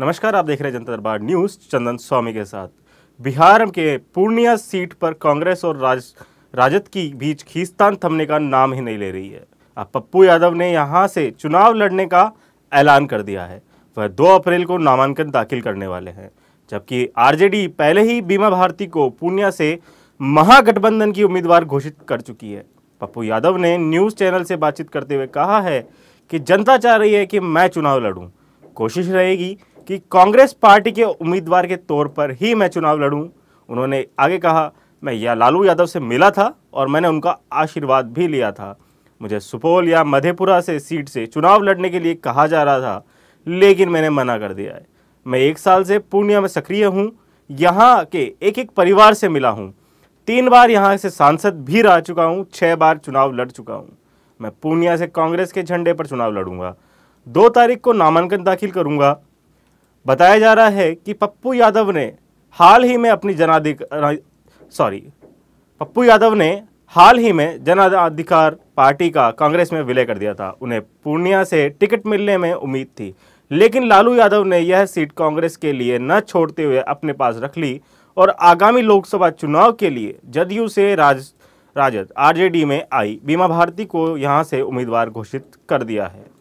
नमस्कार आप देख रहे हैं जनता दरबार न्यूज़ चंदन स्वामी के साथ बिहार के पूर्णिया सीट पर कांग्रेस और राज राजद की बीच खींचतान थमने का नाम ही नहीं ले रही है अब पप्पू यादव ने यहां से चुनाव लड़ने का ऐलान कर दिया है वह 2 अप्रैल को नामांकन दाखिल करने वाले हैं जबकि आरजेडी पहले ही बीमा भारती को पूर्णिया से महागठबंधन की उम्मीदवार घोषित कर चुकी है पप्पू यादव ने न्यूज़ चैनल से बातचीत करते हुए कहा है कि जनता चाह रही है कि मैं चुनाव लड़ूं कोशिश रहेगी कि कांग्रेस पार्टी के उम्मीदवार के तौर पर ही मैं चुनाव लड़ूं उन्होंने आगे कहा मैं या लालू यादव से मिला था और मैंने उनका आशीर्वाद भी लिया था मुझे सुपौल या मधेपुरा से सीट से चुनाव लड़ने के लिए कहा जा रहा था लेकिन मैंने मना कर दिया है मैं एक साल से पूर्णिया में सक्रिय हूँ यहाँ के एक एक परिवार से मिला हूँ तीन बार यहाँ से सांसद भी रह चुका हूँ छः बार चुनाव लड़ चुका हूँ मैं पूर्णिया से कांग्रेस के झंडे पर चुनाव लड़ूंगा दो तारीख को नामांकन दाखिल करूंगा बताया जा रहा है कि पप्पू यादव ने हाल ही में अपनी जनाधिकार सॉरी पप्पू यादव ने हाल ही में जनाधिकार पार्टी का कांग्रेस में विलय कर दिया था उन्हें पूर्णिया से टिकट मिलने में उम्मीद थी लेकिन लालू यादव ने यह सीट कांग्रेस के लिए न छोड़ते हुए अपने पास रख ली और आगामी लोकसभा चुनाव के लिए जदयू से राज राजद आरजेडी में आई बीमा भारती को यहां से उम्मीदवार घोषित कर दिया है